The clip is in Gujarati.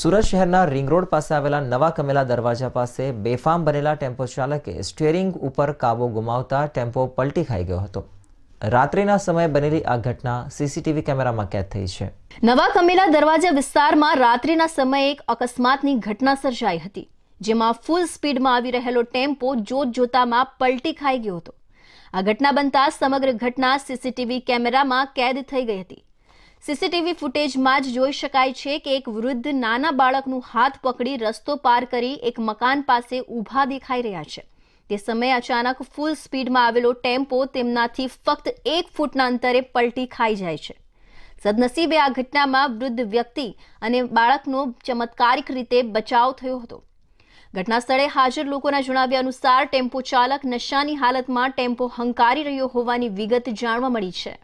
સુરત શહેરના રિંગ રોડ પાસે આવેલા નવા કમેલા દરવાજા પાસે બેફામ બનેલા ટેમ્પો ચાલકે સ્ટીયરિંગ ઉપર કાબુ ગુમાવતા ટેમ્પો પલટી ખાઈ ગયો હતો રાત્રિના સમયે બનેલી આ ઘટના સીસીટીવી કેમેરામાં કેદ થઈ છે નવા કમેલા દરવાજા વિસ્તારમાં રાત્રિના સમયે એક અકસ્માતની ઘટના સર્જાઈ હતી જેમાં ફૂલ સ્પીડમાં આવી રહેલો ટેમ્પો જોત જોતામાં પલટી ખાઈ ગયો હતો આ ઘટના બનતા સમગ્ર ઘટના સીસીટીવી કેમેરામાં કેદ થઈ ગઈ હતી સીસીટીવી ફૂટેજમાં જ જોઈ શકાય છે કે એક વૃદ્ધ નાના બાળકનું હાથ પકડી રસ્તો પાર કરી એક મકાન પાસે ઊભા દેખાઈ રહ્યા છે તે સમયે અચાનક ફૂલ સ્પીડમાં આવેલો ટેમ્પો તેમનાથી ફક્ત એક ફૂટના અંતરે પલટી ખાઈ જાય છે સદનસીબે આ ઘટનામાં વૃદ્ધ વ્યક્તિ અને બાળકનો ચમત્કારિક રીતે બચાવ થયો હતો ઘટના સ્થળે હાજર લોકોના જણાવ્યા અનુસાર ટેમ્પો ચાલક નશાની હાલતમાં ટેમ્પો હંકારી રહ્યો હોવાની વિગત જાણવા મળી છે